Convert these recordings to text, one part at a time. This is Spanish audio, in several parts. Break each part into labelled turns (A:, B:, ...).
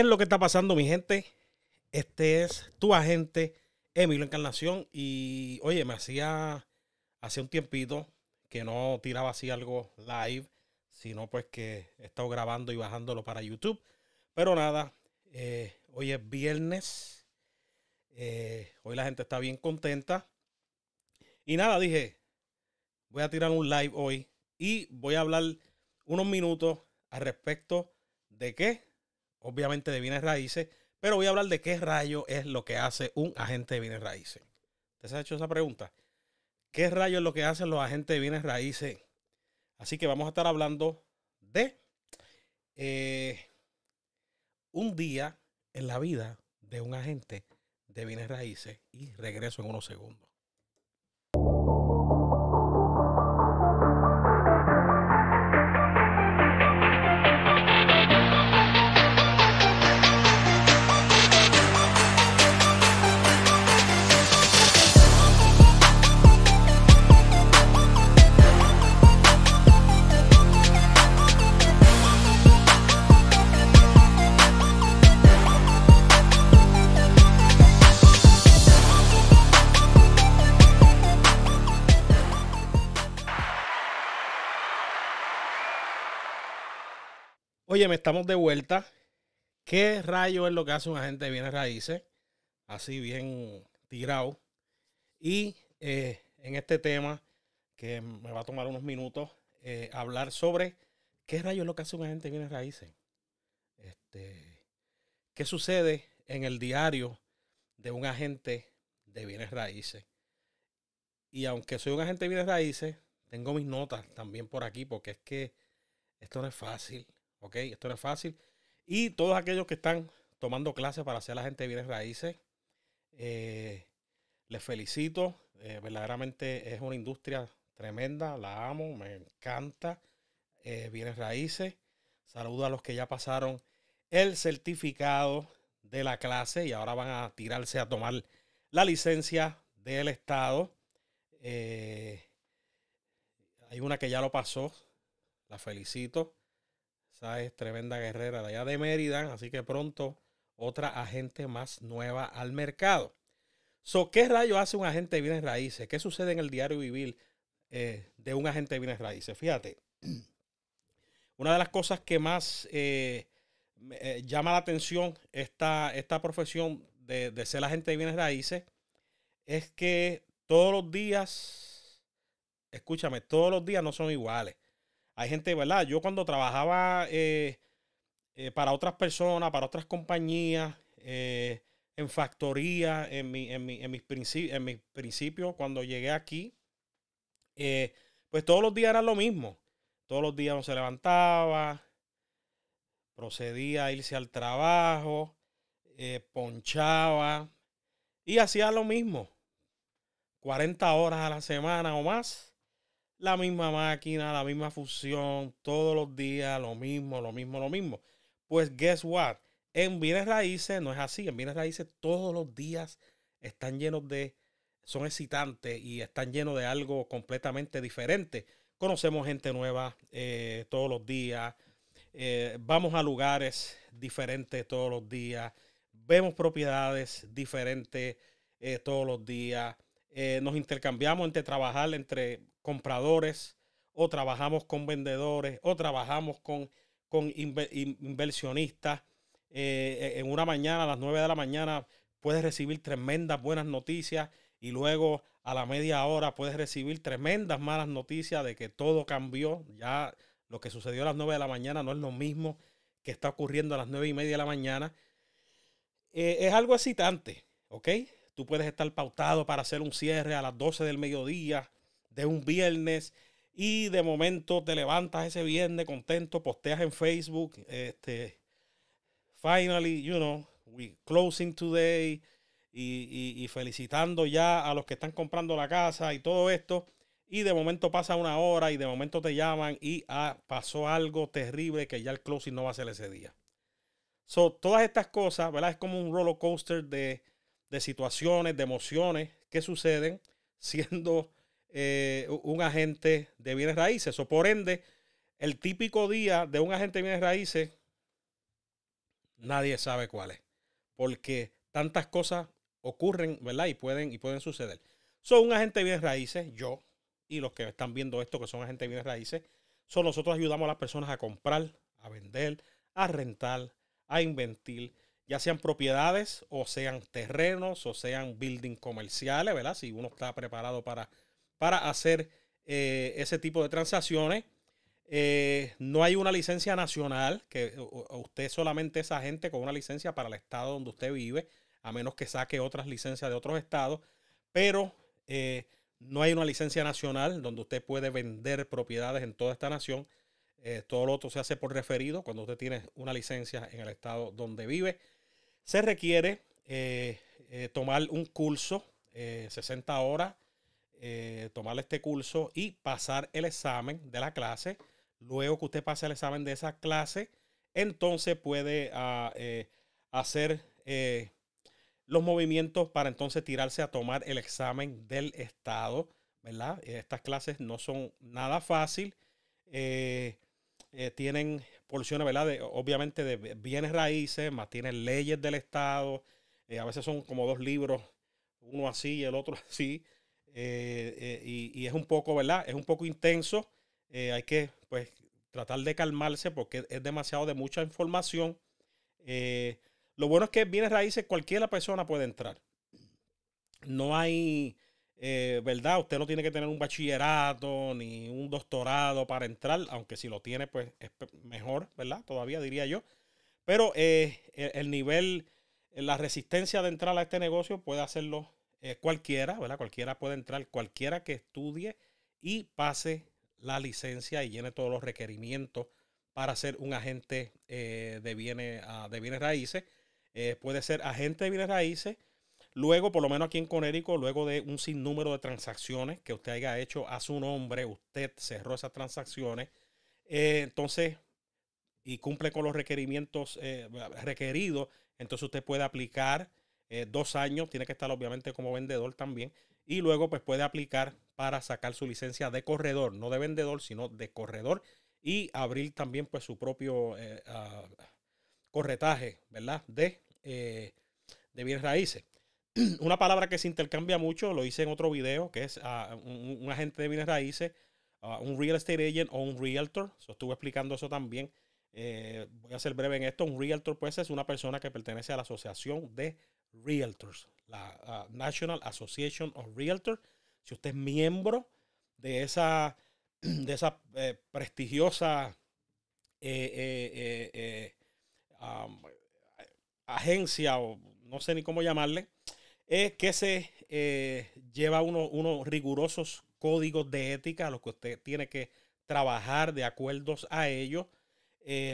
A: es lo que está pasando, mi gente? Este es tu agente, Emilio Encarnación. Y oye, me hacía hace un tiempito que no tiraba así algo live, sino pues que he estado grabando y bajándolo para YouTube. Pero nada, eh, hoy es viernes. Eh, hoy la gente está bien contenta. Y nada, dije, voy a tirar un live hoy y voy a hablar unos minutos al respecto de qué? obviamente de bienes raíces, pero voy a hablar de qué rayo es lo que hace un agente de bienes raíces. te se hecho esa pregunta? ¿Qué rayo es lo que hacen los agentes de bienes raíces? Así que vamos a estar hablando de eh, un día en la vida de un agente de bienes raíces y regreso en unos segundos. Oye, me estamos de vuelta. ¿Qué rayo es lo que hace un agente de bienes raíces? Así bien tirado. Y eh, en este tema, que me va a tomar unos minutos, eh, hablar sobre qué rayo es lo que hace un agente de bienes raíces. Este, ¿Qué sucede en el diario de un agente de bienes raíces? Y aunque soy un agente de bienes raíces, tengo mis notas también por aquí, porque es que esto no es fácil ¿ok? Esto no es fácil. Y todos aquellos que están tomando clases para hacer la gente de bienes raíces, eh, les felicito. Eh, verdaderamente es una industria tremenda, la amo, me encanta. Eh, bienes raíces. Saludo a los que ya pasaron el certificado de la clase y ahora van a tirarse a tomar la licencia del Estado. hay una que ya lo pasó, la felicito. Esa es tremenda guerrera de allá de Mérida, así que pronto otra agente más nueva al mercado. So, ¿Qué rayo hace un agente de bienes raíces? ¿Qué sucede en el diario vivir eh, de un agente de bienes raíces? Fíjate, una de las cosas que más eh, eh, llama la atención esta, esta profesión de, de, ser agente de bienes raíces es que todos los días, escúchame, todos los días no son iguales. Hay gente, ¿verdad? Yo cuando trabajaba eh, eh, para otras personas, para otras compañías, eh, en factoría, en, mi, en, mis en, principios, cuando llegué aquí, pues todos los días era lo mismo. Todos los días uno se levantaba, procedía a irse al trabajo, ponchaba y hacía lo mismo. 40 horas a la semana o más la misma máquina, la misma fusión, todos los días, lo mismo, lo mismo, lo mismo. Pues guess what? En bienes raíces no es así. En bienes raíces todos los días están llenos de, son excitantes y están llenos de algo completamente diferente. Conocemos gente nueva eh, todos los días, eh, vamos a lugares diferentes todos los días, vemos propiedades diferentes eh, todos los días, nos intercambiamos entre trabajar, entre compradores o trabajamos con vendedores o trabajamos con, con inversionistas. Eh, e-, en una mañana, a las 9 de la mañana, puedes recibir tremendas buenas noticias y luego a la media hora puedes recibir tremendas malas noticias de que todo cambió. Ya lo que sucedió a las 9 de la mañana no es lo mismo que está ocurriendo a las nueve y media de la mañana. Eh, es algo excitante, ¿ok? Tú puedes estar pautado para hacer un cierre a las 12 del mediodía es un viernes y de momento te levantas ese viernes contento, posteas en Facebook, este, finally, you know, we closing today y, felicitando ya a los que están comprando la casa y todo esto. Y de momento pasa una hora y de momento te llaman y ah, pasó algo terrible que ya el closing no va a ser ese día. So, todas estas cosas, ¿verdad? Es como un roller coaster de situaciones, de emociones que suceden, siendo eh, un agente de bienes raíces. O por ende, el típico día de un agente de bienes raíces, nadie sabe cuál es. Porque tantas cosas ocurren, ¿verdad? Y pueden, y pueden suceder. Son un agente de bienes raíces, yo y los que están viendo esto, que son agentes de bienes raíces, son nosotros ayudamos a las personas a comprar, a vender, a rentar, a invertir, ya sean propiedades o sean terrenos o sean building comerciales, ¿verdad? Si uno está preparado para para hacer eh, ese tipo de transacciones. Eh, no hay una licencia nacional, que usted solamente es agente con una licencia para el estado donde usted vive, a menos que saque otras licencias de otros estados, pero eh, no hay una licencia nacional donde usted puede vender propiedades en toda esta nación. todo lo otro se hace por referido cuando usted tiene una licencia en el estado donde vive. Se requiere tomar un curso, 60 horas, tomarle eh, tomar este curso y pasar el examen de la clase. Luego que usted pase el examen de esa clase, entonces puede ah, eh, hacer eh, los movimientos para entonces tirarse a tomar el examen del Estado, ¿verdad? Estas clases no son nada fácil. tienen porciones, ¿verdad? obviamente de bienes raíces, más tienen leyes del Estado. a veces son como dos libros, uno así y el otro así. Eh, eh, y, es un poco, ¿verdad? Es un poco intenso. Eh, hay que, pues, tratar de calmarse porque es demasiado de mucha información. lo bueno es que bienes raíces cualquier persona puede entrar. No hay... ¿verdad? Usted no tiene que tener un bachillerato ni un doctorado para entrar, aunque si lo tiene, pues es mejor, ¿verdad? Todavía diría yo. Pero el, nivel, la resistencia de entrar a este negocio puede hacerlo eh, cualquiera, ¿verdad? Cualquiera puede entrar, cualquiera que estudie y pase la licencia y llene todos los requerimientos para ser un agente eh, de, bienes, ah, de bienes raíces. Eh, puede ser agente de bienes raíces. Luego, por lo menos aquí en Conérico, luego de un sinnúmero de transacciones que usted haya hecho a su nombre, usted cerró esas transacciones. entonces, y cumple con los requerimientos requeridos, entonces usted puede aplicar eh, dos años, tiene que estar obviamente como vendedor también, y luego pues puede aplicar para sacar su licencia de corredor, no de vendedor, sino de corredor, y abrir también pues su propio eh, ah, corretaje, ¿verdad? De, eh, de bienes raíces. Una palabra que se intercambia mucho, lo hice en otro video, que es ah, un, agente de bienes raíces, ah, un real estate agent o un realtor, estuve explicando eso también. voy a ser breve en esto, un realtor pues es una persona que pertenece a la asociación de Realtors, la National Association of Realtors. Si usted es miembro de esa, de esa eh, prestigiosa eh, eh, agencia, o no sé ni cómo llamarle, es que se lleva unos rigurosos códigos de ética a los que usted tiene que trabajar de acuerdos a ellos.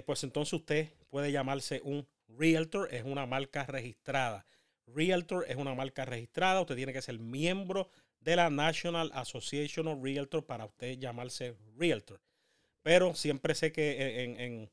A: pues entonces usted puede llamarse un realtor, es una marca registrada. Realtor es una marca registrada. Usted tiene que ser miembro de la National Association of Realtors para usted llamarse Realtor. Pero siempre sé que en,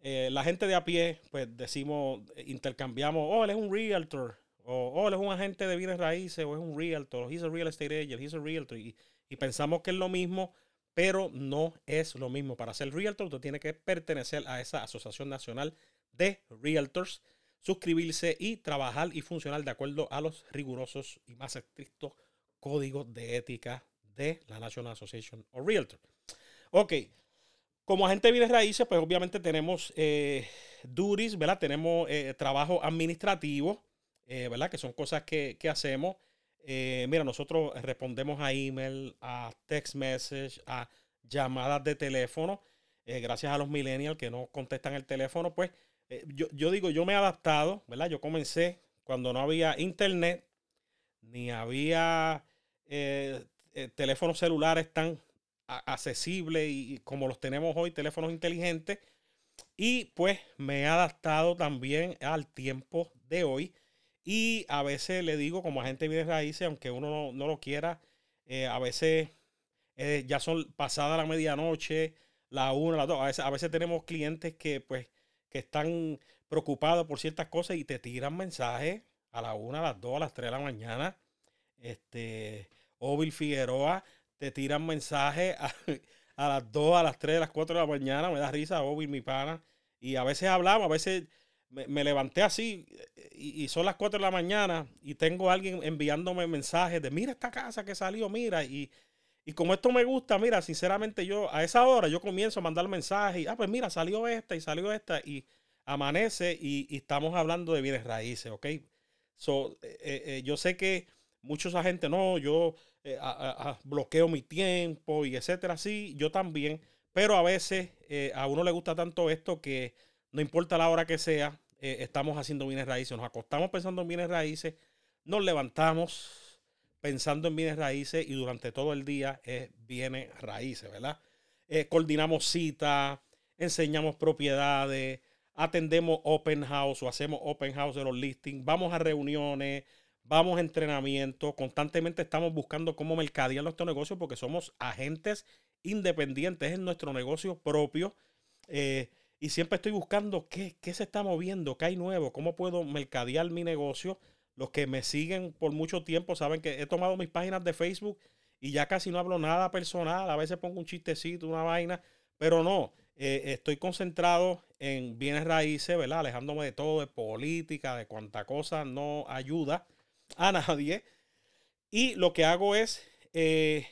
A: eh, la gente de a pie, pues decimos, intercambiamos, oh, él es un Realtor, o oh, él es un agente de bienes raíces, o es un Realtor, o he's a real estate agent, he's a Realtor. Y, y pensamos que es lo mismo, pero no es lo mismo. Para ser Realtor, usted tiene que pertenecer a esa Asociación Nacional de Realtors suscribirse y trabajar y funcionar de acuerdo a los rigurosos y más estrictos códigos de ética de la National Association of Realtors. Ok, como agente de bienes raíces, pues obviamente tenemos eh, duties, ¿verdad? Tenemos eh, trabajo administrativo, eh, ¿verdad? Que son cosas que, que hacemos. mira, nosotros respondemos a email, a text message, a llamadas de teléfono. gracias a los millennials que no contestan el teléfono, pues eh, yo, digo, yo me he adaptado, ¿verdad? Yo comencé cuando no había internet, ni había eh, eh, teléfonos celulares tan accesibles y, como los tenemos hoy, teléfonos inteligentes. Y pues me he adaptado también al tiempo de hoy. Y a veces le digo, como a agente de raíces, aunque uno no, lo quiera, a veces ya son pasadas la medianoche, la una, la dos. a veces tenemos clientes que pues están preocupados por ciertas cosas y te tiran mensajes a la una, a las dos, a las tres de la mañana. Este, Ovil Figueroa te tiran mensajes a, a, las dos, a las tres, a las cuatro de la mañana. Me da risa, Ovil, mi pana. Y a veces hablamos, a veces me, levanté así eh, y, son las cuatro de la mañana y tengo alguien enviándome mensajes de mira esta casa que salió, mira. Y y como esto me gusta, mira, sinceramente yo a esa hora yo comienzo a mandar mensajes. Y, ah, pues mira, salió esta y salió esta y amanece y, estamos hablando de bienes raíces, ¿ok? Eh, eh, eh, yo sé que mucha gente, no, yo bloqueo mi tiempo y etcétera, sí, yo también. Pero a veces a uno le gusta tanto esto que no importa la hora que sea, estamos haciendo bienes raíces. Nos acostamos pensando en bienes raíces, nos levantamos pensando en bienes raíces y durante todo el día es bienes raíces, ¿verdad? Eh, coordinamos citas, enseñamos propiedades, atendemos open house o hacemos open house de los listings, vamos a reuniones, vamos a entrenamiento, constantemente estamos buscando cómo mercadear nuestro negocio porque somos agentes independientes en nuestro negocio propio. Eh, y siempre estoy buscando qué, qué se está moviendo, qué hay nuevo, cómo puedo mercadear mi negocio los que me siguen por mucho tiempo saben que he tomado mis páginas de Facebook y ya casi no hablo nada personal. A veces pongo un chistecito, una vaina, pero no. Eh, estoy concentrado en bienes raíces, ¿verdad? Alejándome de todo, de política, de cuanta cosa no ayuda a nadie. Y lo que hago es eh,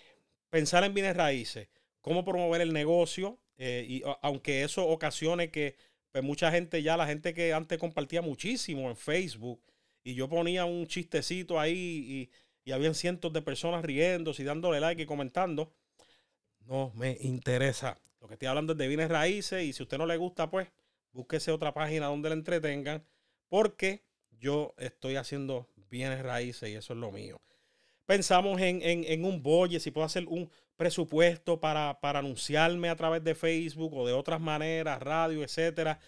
A: pensar en bienes raíces, cómo promover el negocio, eh, y aunque eso ocasione que pues, mucha gente ya, la gente que antes compartía muchísimo en Facebook, y yo ponía un chistecito ahí y, y habían cientos de personas riéndose y dándole like y comentando. No me interesa. Lo que estoy hablando es de bienes raíces y si a usted no le gusta, pues búsquese otra página donde le entretengan porque yo estoy haciendo bienes raíces y eso es lo mío. Pensamos en, un bolle, si puedo hacer un presupuesto para, anunciarme a través de Facebook o de otras maneras, radio, etcétera.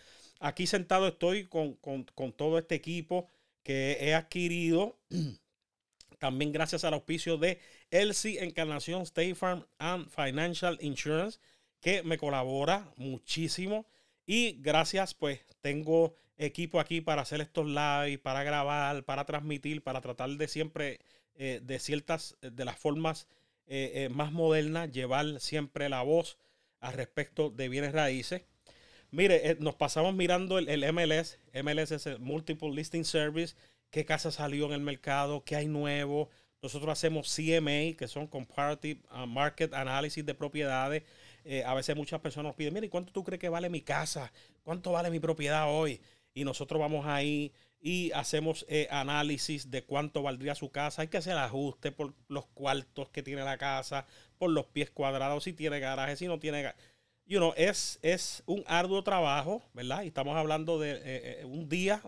A: Aquí sentado estoy con, con todo este equipo que he adquirido también gracias al auspicio de Elsie Encarnación State Farm and Financial Insurance, que me colabora muchísimo. Y gracias, pues tengo equipo aquí para hacer estos live, para grabar, para transmitir, para tratar de siempre, eh, de ciertas, eh, de las formas eh, más modernas, llevar siempre la voz al respecto de bienes raíces. Mire, eh, nos pasamos mirando el, MLS. MLS es el Multiple Listing Service. ¿Qué casa salió en el mercado? ¿Qué hay nuevo? Nosotros hacemos CMA, que son Comparative ah, Market Analysis de propiedades. Eh, a veces muchas personas nos piden, mire, ¿cuánto tú crees que vale mi casa? ¿Cuánto vale mi propiedad hoy? Y nosotros vamos ahí y hacemos eh, análisis de cuánto valdría su casa. Hay que hacer ajuste por los cuartos que tiene la casa, por los pies cuadrados, si tiene garaje, si no tiene garaje you know, es, es un arduo trabajo, ¿verdad? Y estamos hablando de eh, eh, un día,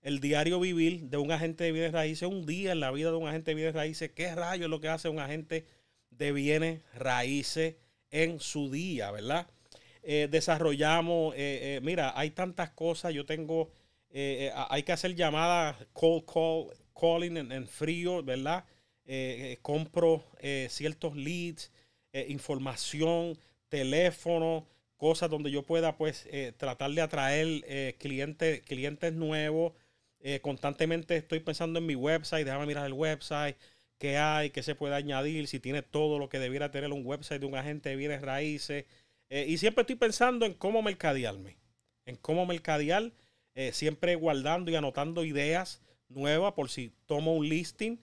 A: el diario vivir de un agente de bienes raíces, un día en la vida de un agente de bienes raíces, ¿qué rayos es lo que hace un agente de bienes raíces en su día, ¿verdad? Eh, desarrollamos, mira, hay tantas cosas, yo tengo, hay que hacer llamadas cold call, calling en, en frío, ¿verdad? compro ciertos leads, información, teléfono cosas donde yo pueda pues eh, tratar de atraer eh, clientes, clientes nuevos. Eh, constantemente estoy pensando en mi website, déjame mirar el website, qué hay, qué se puede añadir, si tiene todo lo que debiera tener un website de un agente de bienes raíces. y siempre estoy pensando en cómo mercadearme, en cómo mercadear, siempre guardando y anotando ideas nuevas por si tomo un listing,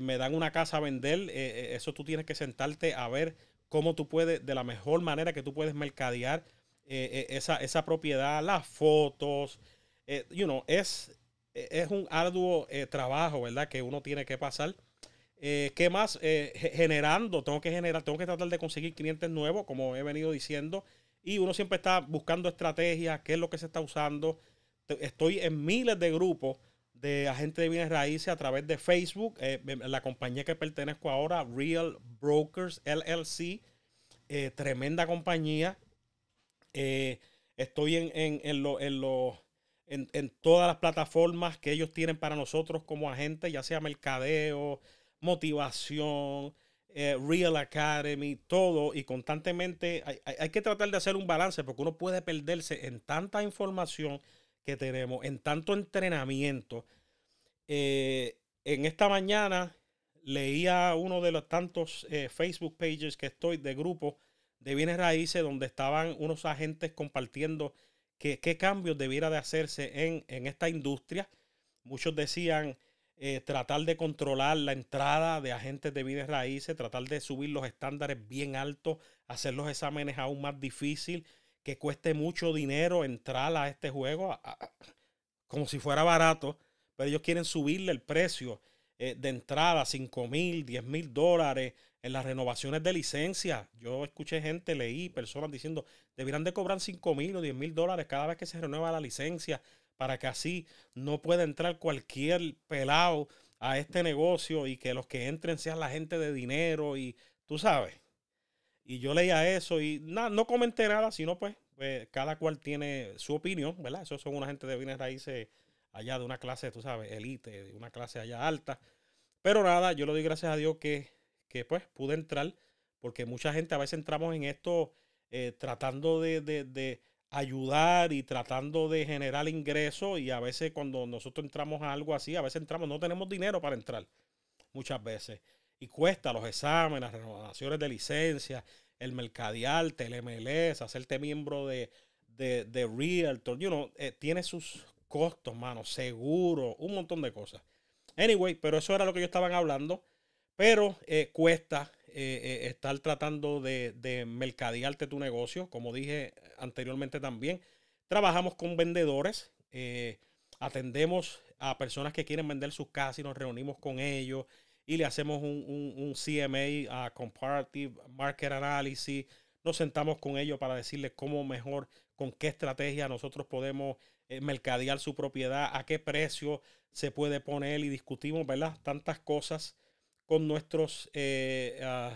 A: me dan una casa a vender, eso tú tienes que sentarte a ver cómo tú puedes, de la mejor manera que tú puedes mercadear eh, eh, esa, esa, propiedad, las fotos. Eh, you know, es, es un arduo trabajo, ¿verdad? Que uno tiene que pasar. ¿Qué más? generando, tengo que generar, tengo que tratar de conseguir clientes nuevos, como he venido diciendo. Y uno siempre está buscando estrategias, qué es lo que se está usando. Estoy en miles de grupos de agente de bienes raíces a través de Facebook, eh, la compañía que pertenezco ahora, Real Brokers LLC, eh, tremenda compañía. Eh, estoy en, en, en, en, en, todas las plataformas que ellos tienen para nosotros como agentes, ya sea mercadeo, motivación, Real Academy, todo. Y constantemente hay, hay que tratar de hacer un balance porque uno puede perderse en tanta información que tenemos, en tanto entrenamiento. Eh, en esta mañana leía uno de los tantos eh, Facebook pages que estoy de grupo de bienes raíces donde estaban unos agentes compartiendo que, qué cambios debiera de hacerse en, esta industria. Muchos decían eh, tratar de controlar la entrada de agentes de bienes raíces, tratar de subir los estándares bien altos, hacer los exámenes aún más difíciles, que cueste mucho dinero entrar a este juego, como si fuera barato, pero ellos quieren subirle el precio eh, de entrada, 5 mil, 10 mil dólares en las renovaciones de licencia. Yo escuché gente, leí personas diciendo, deberían de cobrar 5 mil o 10 mil dólares cada vez que se renueva la licencia para que así no pueda entrar cualquier pelado a este negocio y que los que entren sean la gente de dinero y tú sabes. Y yo leía eso y no comenté nada, sino pues, pues, cada cual tiene su opinión, ¿verdad? Eso son una gente de bienes raíces allá de una clase, tú sabes, élite de una clase allá alta. Pero nada, yo le doy gracias a Dios que, pues pude entrar, porque mucha gente a veces entramos en esto eh, tratando de, ayudar y tratando de generar ingresos y a veces cuando nosotros entramos a algo así, a veces entramos, no tenemos dinero para entrar, muchas veces. Y cuesta los exámenes, las renovaciones de licencias el mercadearte, el MLS, hacerte miembro de, de, de Realtor, you eh, tiene sus costos, mano, seguro, un montón de cosas. Anyway, pero eso era lo que yo estaba hablando. Pero eh, cuesta eh, estar tratando de, de mercadearte tu negocio. Como dije anteriormente también, trabajamos con vendedores, atendemos a personas que quieren vender sus casas y nos reunimos con ellos y le hacemos un, un, CMA, a uh, Comparative Market Analysis. Nos sentamos con ellos para decirles cómo mejor, con qué estrategia nosotros podemos eh, mercadear su propiedad, a qué precio se puede poner y discutimos, ¿verdad? Tantas cosas con nuestros, eh, uh,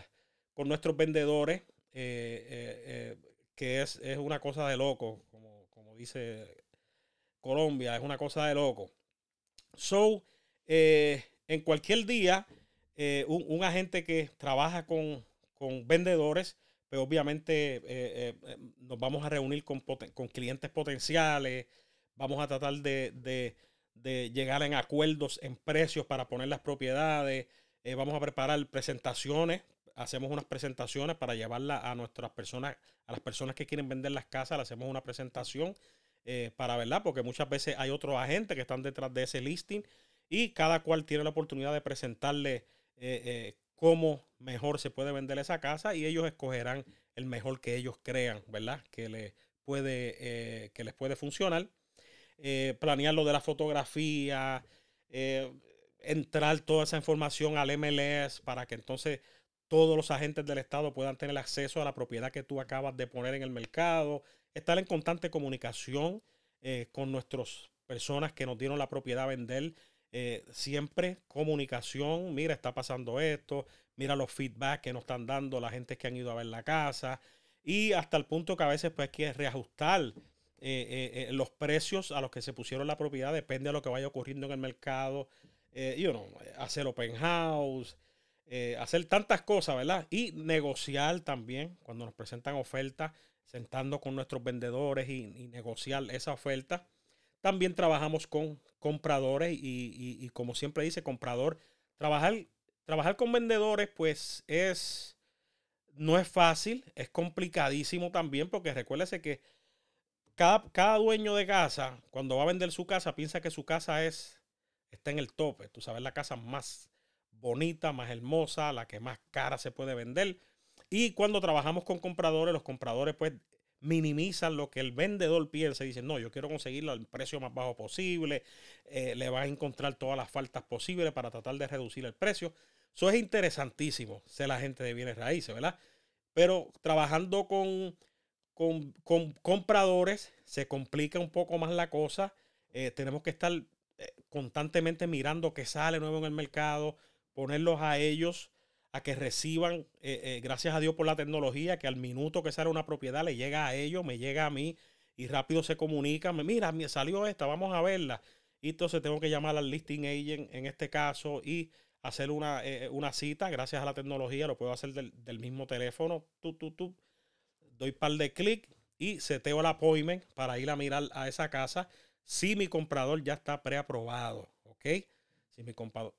A: con nuestros vendedores, eh, que es, una cosa de loco, como, dice Colombia, es una cosa de loco. So, en cualquier día, eh, un, agente que trabaja con, vendedores, pero obviamente eh, eh, nos vamos a reunir con, clientes potenciales, vamos a tratar de, llegar en acuerdos en precios para poner las propiedades, vamos a preparar presentaciones, hacemos unas presentaciones para llevarla a nuestras personas, a las personas que quieren vender las casas, le hacemos una presentación para, verla, Porque muchas veces hay otros agentes que están detrás de ese listing y cada cual tiene la oportunidad de presentarle eh, eh, cómo mejor se puede vender esa casa y ellos escogerán el mejor que ellos crean, ¿verdad? Que, le puede, eh, que les puede funcionar. planear lo de la fotografía, entrar toda esa información al MLS para que entonces todos los agentes del Estado puedan tener acceso a la propiedad que tú acabas de poner en el mercado, estar en constante comunicación con nuestras personas que nos dieron la propiedad a vender, eh, siempre comunicación, mira, está pasando esto, mira los feedback que nos están dando la gente que han ido a ver la casa y hasta el punto que a veces pues hay que reajustar eh, eh, los precios a los que se pusieron la propiedad, depende de lo que vaya ocurriendo en el mercado, you know, hacer open house, hacer tantas cosas, ¿verdad? Y negociar también cuando nos presentan ofertas, sentando con nuestros vendedores y negociar esa oferta también trabajamos con compradores y, como siempre dice, comprador, trabajar, trabajar con vendedores pues es, no es fácil, es complicadísimo también porque recuérdese que cada, cada, dueño de casa, cuando va a vender su casa, piensa que su casa es, está en el tope. Tú sabes, la casa más bonita, más hermosa, la que más cara se puede vender. Y cuando trabajamos con compradores, los compradores pues minimizan lo que el vendedor piensa y dicen, no, yo quiero conseguirlo al precio más bajo posible, eh, le va a encontrar todas las faltas posibles para tratar de reducir el precio. Eso es interesantísimo, ser la gente de bienes raíces, ¿verdad? Pero trabajando con, con, compradores se complica un poco más la cosa. Eh, tenemos que estar eh, constantemente mirando qué sale nuevo en el mercado, ponerlos a ellos a que reciban, eh, eh, gracias a Dios por la tecnología, que al minuto que sale una propiedad le llega a ellos, me llega a mí y rápido se comunica me mira, me salió esta, vamos a verla. Y entonces tengo que llamar al listing agent en este caso y hacer una, eh, cita, gracias a la tecnología, lo puedo hacer del, mismo teléfono, tú, tu doy par de clic y seteo el appointment para ir a mirar a esa casa si mi comprador ya está preaprobado, ¿ok? Si mi comprador,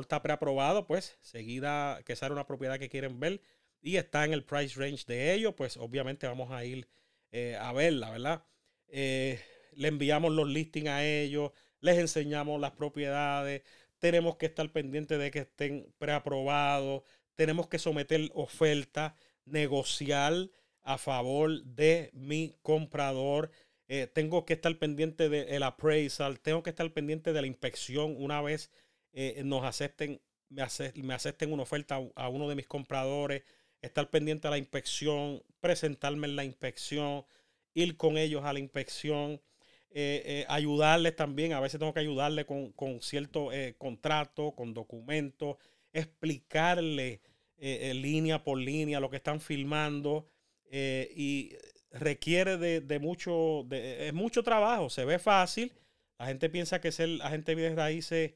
A: está preaprobado, pues seguida que sale una propiedad que quieren ver y está en el price range de ellos, pues obviamente vamos a ir eh, a verla, ¿verdad? Eh, le enviamos los listings a ellos, les enseñamos las propiedades, tenemos que estar pendientes de que estén preaprobados, tenemos que someter oferta negociar a favor de mi comprador. Eh, tengo que estar pendiente del appraisal, tengo que estar pendiente de la inspección una vez eh, nos acepten, me, me, acepten una oferta a, uno de mis compradores, estar pendiente a la inspección, presentarme en la inspección, ir con ellos a la inspección, eh, ayudarles también, a veces tengo que ayudarle con, con cierto contrato, con documentos, explicarle línea por línea lo que están firmando y requiere de, mucho, de, es mucho trabajo, se ve fácil. La gente piensa que ser agente de raíces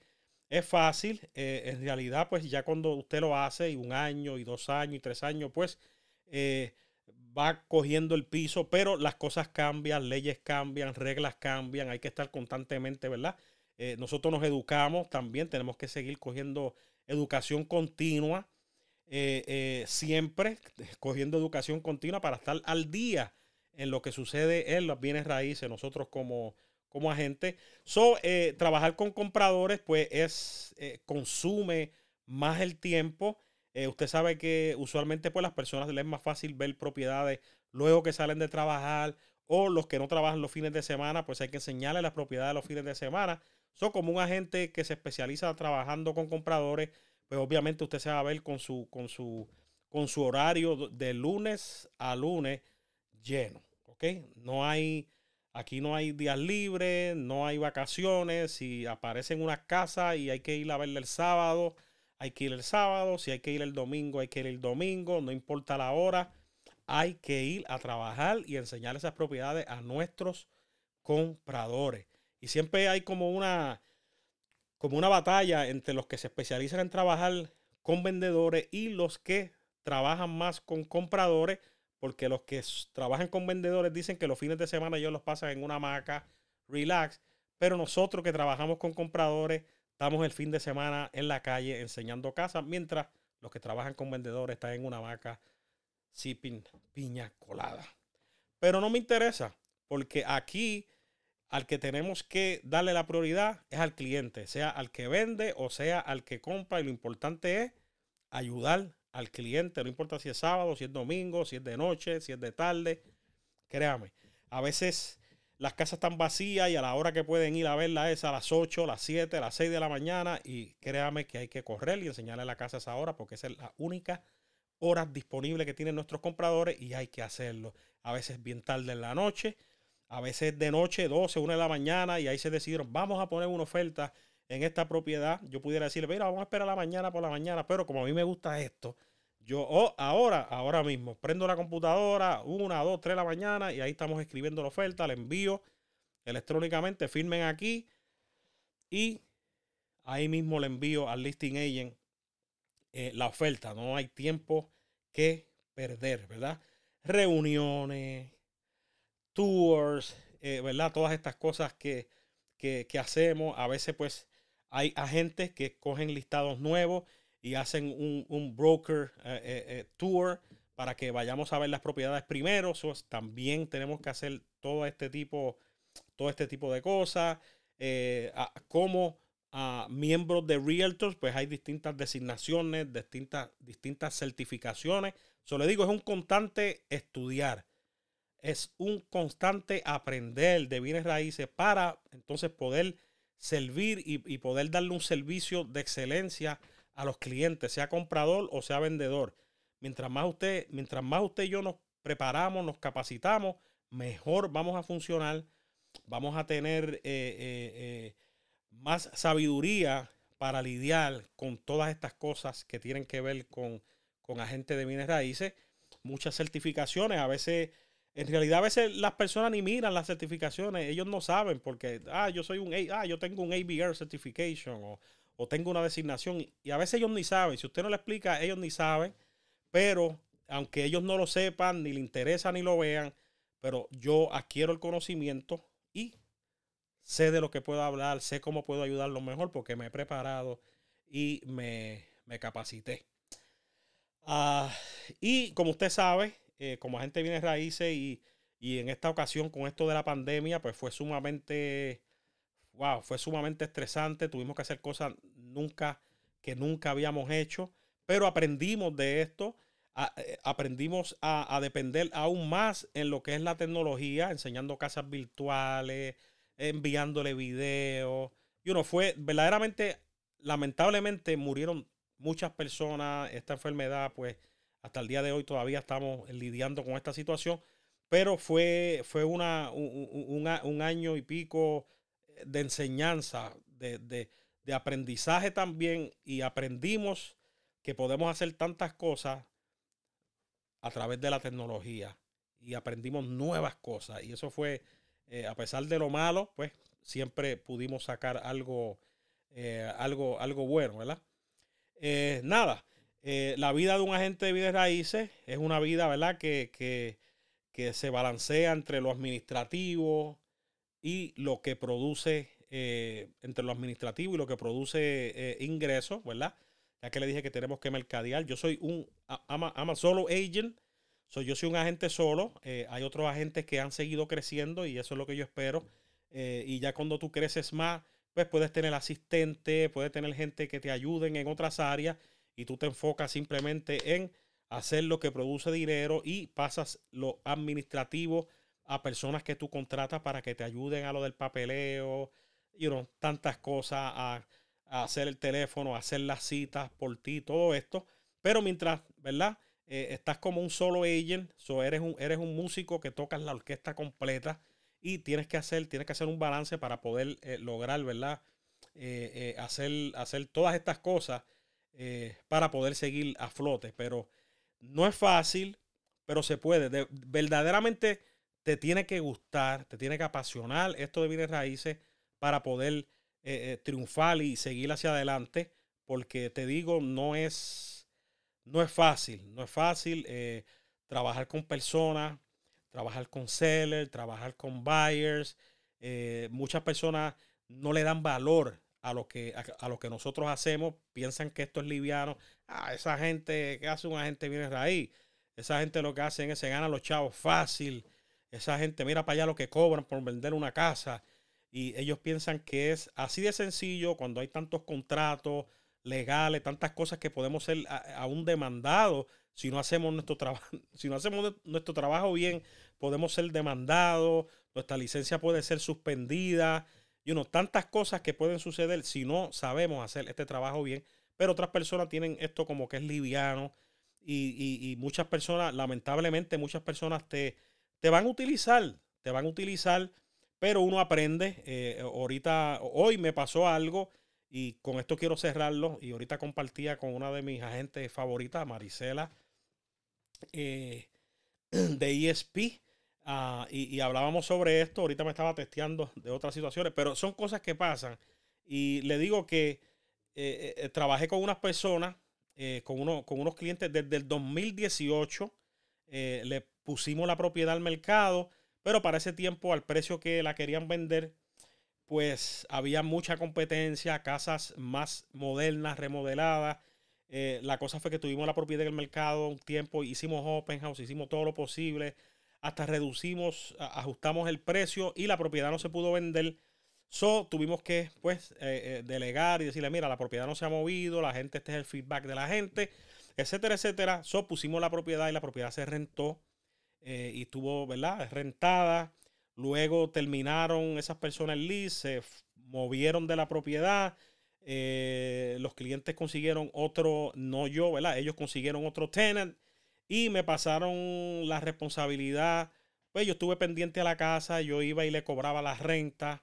A: es fácil. Eh, en realidad, pues ya cuando usted lo hace, y un año, y dos años, y tres años, pues eh, va cogiendo el piso, pero las cosas cambian, leyes cambian, reglas cambian, hay que estar constantemente, ¿verdad? Eh, nosotros nos educamos también, tenemos que seguir cogiendo educación continua, siempre cogiendo educación continua para estar al día en lo que sucede en los bienes raíces, nosotros como, como agentes. So, eh, trabajar con compradores, pues es, eh, consume más el tiempo. Eh, usted sabe que usualmente pues las personas les es más fácil ver propiedades luego que salen de trabajar o los que no trabajan los fines de semana, pues hay que enseñarles las propiedades los fines de semana. Son como un agente que se especializa trabajando con compradores, pues obviamente usted se va a ver con su, con su, con su horario de lunes a lunes lleno. No hay, aquí no hay días libres, no hay vacaciones, si aparecen unas casas y hay que ir a ver el sábado, hay que ir el sábado, si hay que ir el domingo, hay que ir el domingo, no importa la hora, hay que ir a trabajar y enseñar esas propiedades a nuestros compradores. Y siempre hay como una, como una batalla entre los que se especializan en trabajar con vendedores y los que trabajan más con compradores porque los que trabajan con vendedores dicen que los fines de semana ellos los pasan en una hamaca, relax, pero nosotros que trabajamos con compradores estamos el fin de semana en la calle enseñando casa. mientras los que trabajan con vendedores están en una hamaca sipping piña colada. Pero no me interesa, porque aquí al que tenemos que darle la prioridad es al cliente, sea al que vende o sea al que compra, y lo importante es ayudar al cliente, no importa si es sábado, si es domingo, si es de noche, si es de tarde. Créame, a veces las casas están vacías y a la hora que pueden ir a verla es a las 8, las 7, las 6 de la mañana y créame que hay que correr y enseñarle la casa a esa hora porque esa es la única hora disponible que tienen nuestros compradores y hay que hacerlo. A veces bien tarde en la noche, a veces de noche, 12, 1 de la mañana y ahí se decidieron, vamos a poner una oferta en esta propiedad, yo pudiera decirle, mira, vamos a esperar a la mañana por la mañana, pero como a mí me gusta esto, yo oh, ahora, ahora mismo, prendo la computadora, una, dos, tres de la mañana, y ahí estamos escribiendo la oferta, la envío electrónicamente, firmen aquí y ahí mismo le envío al listing agent eh, la oferta. No hay tiempo que perder, ¿verdad? Reuniones, tours, eh, ¿verdad? Todas estas cosas que, que hacemos. A veces, pues, hay agentes que cogen listados nuevos y hacen un, broker eh, eh, eh, tour para que vayamos a ver las propiedades primero. también tenemos que hacer todo este tipo, todo este tipo de cosas. como a miembros de Realtors, pues hay distintas designaciones, distintas, distintas certificaciones. Solo le digo, es un constante estudiar, es un constante aprender de bienes raíces para entonces poder servir y, poder darle un servicio de excelencia a los clientes, sea comprador o sea vendedor. Mientras más usted, mientras más usted y yo nos preparamos, nos capacitamos, mejor vamos a funcionar, vamos a tener eh, eh, eh, más sabiduría para lidiar con todas estas cosas que tienen que ver con, con agentes de bienes raíces. Muchas certificaciones, a veces en realidad a veces las personas ni miran las certificaciones, ellos no saben porque, ah, yo soy un, ah, yo tengo un ABR certification o, tengo una designación y a veces ellos ni saben, si usted no le explica, ellos ni saben, pero aunque ellos no lo sepan, ni le interesa, ni lo vean, pero yo adquiero el conocimiento y sé de lo que puedo hablar, sé cómo puedo ayudarlo mejor porque me he preparado y me, capacité. Ah, y como usted sabe, eh, como viene de raíces y, en esta ocasión con esto de la pandemia, pues fue sumamente, wow, fue sumamente estresante. Tuvimos que hacer cosas nunca, que nunca habíamos hecho, pero aprendimos de esto. Eh, aprendimos a, depender aún más en lo que es la tecnología, enseñando casas virtuales, enviándole videos. Y uno fue verdaderamente, lamentablemente murieron muchas personas, esta enfermedad pues hasta el día de hoy todavía estamos lidiando con esta situación, pero fue, fue una, un, año y pico eh, de enseñanza, de, aprendizaje también, y aprendimos que podemos hacer tantas cosas a través de la tecnología y aprendimos nuevas cosas. Y eso fue, eh, a pesar de lo malo, pues siempre pudimos sacar algo, eh, algo, algo bueno, ¿verdad? nada, eh, la vida de un agente de vidas raíces es una vida, ¿verdad? Que, se balancea entre lo administrativo y lo que produce, eh, entre lo administrativo y lo que produce eh, ingresos, ¿verdad? Ya que le dije que tenemos que mercadear. Yo soy un ama, solo agent. Soy yo soy un agente solo. hay otros agentes que han seguido creciendo y eso es lo que yo espero. y ya cuando tú creces más, pues puedes tener asistente, puedes tener gente que te ayuden en otras áreas y tú te enfocas simplemente en hacer lo que produce dinero y pasas lo administrativo a personas que tú contratas para que te ayuden a lo del papeleo, y no tantas cosas, a, hacer el teléfono, a hacer las citas por ti, todo esto. Pero mientras, ¿verdad? Eh, estás como un solo agent, o eres, un, eres un músico que tocas la orquesta completa y tienes que hacer, tienes que hacer un balance para poder eh, lograr, ¿verdad? Eh, hacer, hacer todas estas cosas eh, para poder seguir a flote. Pero no es fácil, pero se puede. verdaderamente te tiene que gustar, te tiene que apasionar esto de bienes raíces para poder eh, eh, triunfar y seguir hacia adelante. Porque te digo, no es, no es fácil, no es fácil trabajar con personas, trabajar con sellers, trabajar con buyers. muchas personas no le dan valor a lo que, a, que nosotros hacemos, piensan que esto es liviano. Ah, esa gente que hace una gente viene de ahí. Esa gente lo que hace es se gana los chavos fácil. Esa gente mira para allá lo que cobran por vender una casa. Y ellos piensan que es así de sencillo cuando hay tantos contratos legales, tantas cosas que podemos ser aún demandados. Si no hacemos nuestro trabajo, si no hacemos nuestro trabajo bien, podemos ser demandados, nuestra licencia puede ser suspendida, y uno tantas cosas que pueden suceder si no sabemos hacer este trabajo bien. Pero otras personas tienen esto como que es liviano y, muchas personas, lamentablemente, muchas personas te, te van a utilizar, te van a utilizar, pero uno aprende. Eh, ahorita, hoy me pasó algo y con esto quiero cerrarlo. Y ahorita compartía con una de mis agentes favoritas, Marisela, eh, de ESP. Ah, y, hablábamos sobre esto, ahorita me estaba testeando de otras situaciones, pero son cosas que pasan. Y le digo que eh, eh, eh, trabajé con unas personas, con, con unos clientes desde el 2018, le pusimos la propiedad al mercado, pero para ese tiempo al precio que la querían vender, pues había mucha competencia, casas más modernas, remodeladas. la cosa fue que tuvimos la propiedad en el mercado un tiempo, hicimos open house, hicimos todo lo posible hasta reducimos, ajustamos el precio y la propiedad no se pudo vender. So, tuvimos que, pues, eh, eh, delegar y decirle, mira, la propiedad no se ha movido, la gente, este es el feedback de la gente, etcétera, etcétera. So, pusimos la propiedad y la propiedad se rentó eh, y estuvo, ¿verdad? Rentada. Luego terminaron esas personas lease, se movieron de la propiedad. los clientes consiguieron otro, no yo, ¿verdad? Ellos consiguieron otro tenant y me pasaron la responsabilidad. Pues yo estuve pendiente a la casa, yo iba y le cobraba las rentas.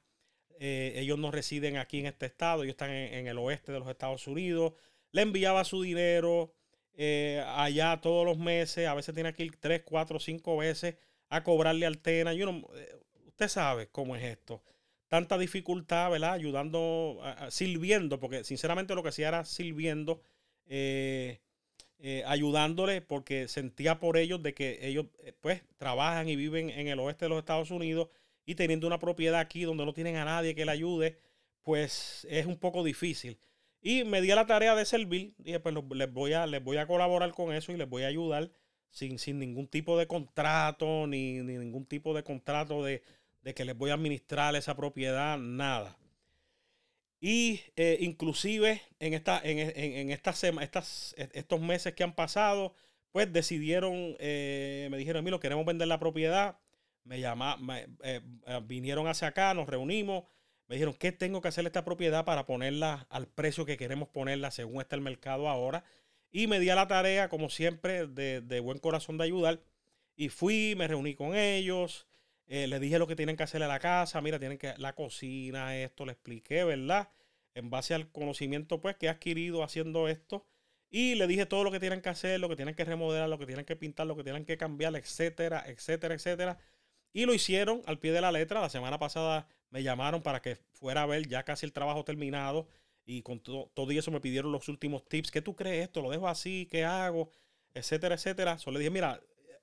A: Eh, ellos no residen aquí en este estado, ellos están en, el oeste de los Estados Unidos. Le enviaba su dinero eh, allá todos los meses. A veces tiene que ir tres, cuatro, cinco veces a cobrarle al Tena. Yo eh, usted sabe cómo es esto. Tanta dificultad, ¿verdad? Ayudando, sirviendo, porque sinceramente lo que hacía era sirviendo eh, ayudándoles porque sentía por ellos de que ellos eh, pues trabajan y viven en el oeste de los Estados Unidos y teniendo una propiedad aquí donde no tienen a nadie que le ayude, pues es un poco difícil. Y me di a la tarea de servir, dije pues les voy a, les voy a colaborar con eso y les voy a ayudar sin, sin ningún tipo de contrato, ni, ningún tipo de contrato de, de que les voy a administrar esa propiedad, nada. Y eh, inclusive en, esta, en, en, en e, estos meses que han pasado, pues decidieron, eh, me dijeron, lo queremos vender la propiedad. Me llamaron, eh, vinieron hacia acá, nos reunimos. Me dijeron, ¿qué tengo que hacer esta propiedad para ponerla al precio que queremos ponerla según está el mercado ahora? Y me di a la tarea, como siempre, de, de buen corazón de ayudar. Y fui, me reuní con ellos, eh, le dije lo que tienen que hacer a la casa, mira, tienen que la cocina, esto, le expliqué, ¿verdad? En base al conocimiento pues que he adquirido haciendo esto. Y le dije todo lo que tienen que hacer, lo que tienen que remodelar, lo que tienen que pintar, lo que tienen que cambiar, etcétera, etcétera, etcétera. Y lo hicieron al pie de la letra. La semana pasada me llamaron para que fuera a ver ya casi el trabajo terminado. Y con todo, todo eso me pidieron los últimos tips. ¿Qué tú crees esto? ¿Lo dejo así? ¿Qué hago? Etcétera, etcétera. Solo le dije, mira, eh,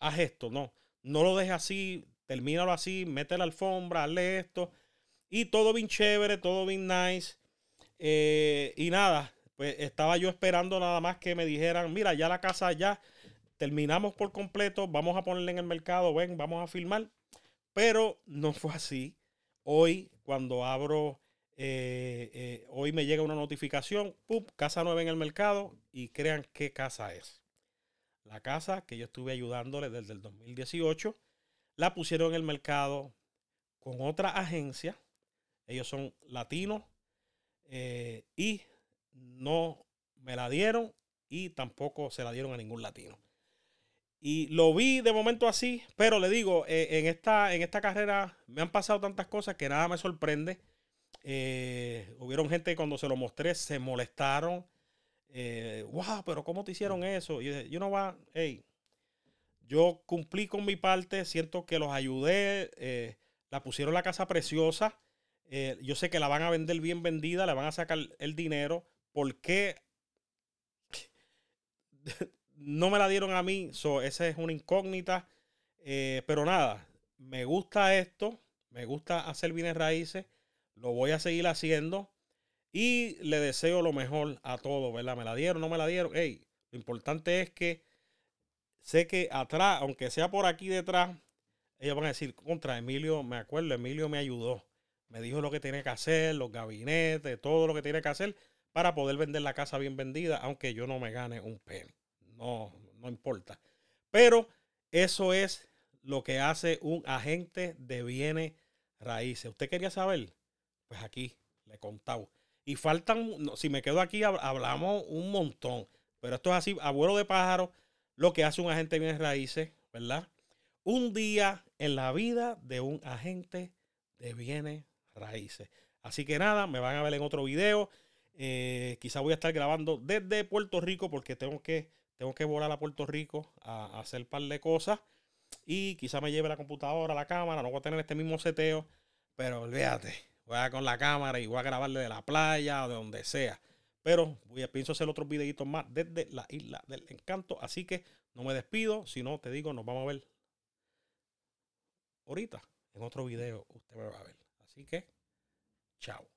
A: haz esto. No, no lo dejes así termínalo así, mete la alfombra, hazle esto. Y todo bien chévere, todo bien nice. Eh, y nada, pues estaba yo esperando nada más que me dijeran, mira, ya la casa ya terminamos por completo, vamos a ponerla en el mercado, ven, vamos a filmar. Pero no fue así. Hoy, cuando abro, eh, eh, hoy me llega una notificación, ¡pum! Casa nueva en el mercado y crean qué casa es. La casa que yo estuve ayudándole desde el 2018 la pusieron en el mercado con otra agencia. Ellos son latinos eh, y no me la dieron y tampoco se la dieron a ningún latino. Y lo vi de momento así, pero le digo, eh, en, esta, en esta carrera me han pasado tantas cosas que nada me sorprende. Eh, hubieron gente que cuando se lo mostré se molestaron. wow, pero ¿cómo te hicieron eso? Y yo no va, hey, yo cumplí con mi parte, siento que los ayudé, eh, la pusieron la casa preciosa, eh, yo sé que la van a vender bien vendida, La van a sacar el dinero, Porque. no me la dieron a mí? esa es una incógnita, eh, pero nada, me gusta esto, me gusta hacer bienes raíces, lo voy a seguir haciendo y le deseo lo mejor a todos, ¿verdad? Me la dieron, no me la dieron, hey, lo importante es que sé que atrás, aunque sea por aquí detrás, ellos van a decir, contra Emilio, me acuerdo, Emilio me ayudó. Me dijo lo que tiene que hacer, los gabinetes, todo lo que tiene que hacer para poder vender la casa bien vendida, aunque yo no me gane un pen No, no importa. Pero eso es lo que hace un agente de bienes raíces. ¿Usted quería saber? Pues aquí le contamos. Y faltan, si me quedo aquí, hablamos un montón. Pero esto es así, abuelo de pájaro lo que hace un agente de bienes raíces, ¿verdad? Un día en la vida de un agente de bienes raíces. Así que nada, me van a ver en otro video. Eh, quizá voy a estar grabando desde Puerto Rico porque tengo que, tengo que volar a Puerto Rico a, hacer un par de cosas. Y quizá me lleve la computadora, la cámara. No voy a tener este mismo seteo. Pero olvídate, voy a con la cámara y voy a grabarle de la playa o de donde sea. Pero voy a pienso hacer otro videitos más desde la isla del encanto. Así que no me despido. Si no, te digo, nos vamos a ver ahorita en otro video. Usted me va a ver. Así que, chao.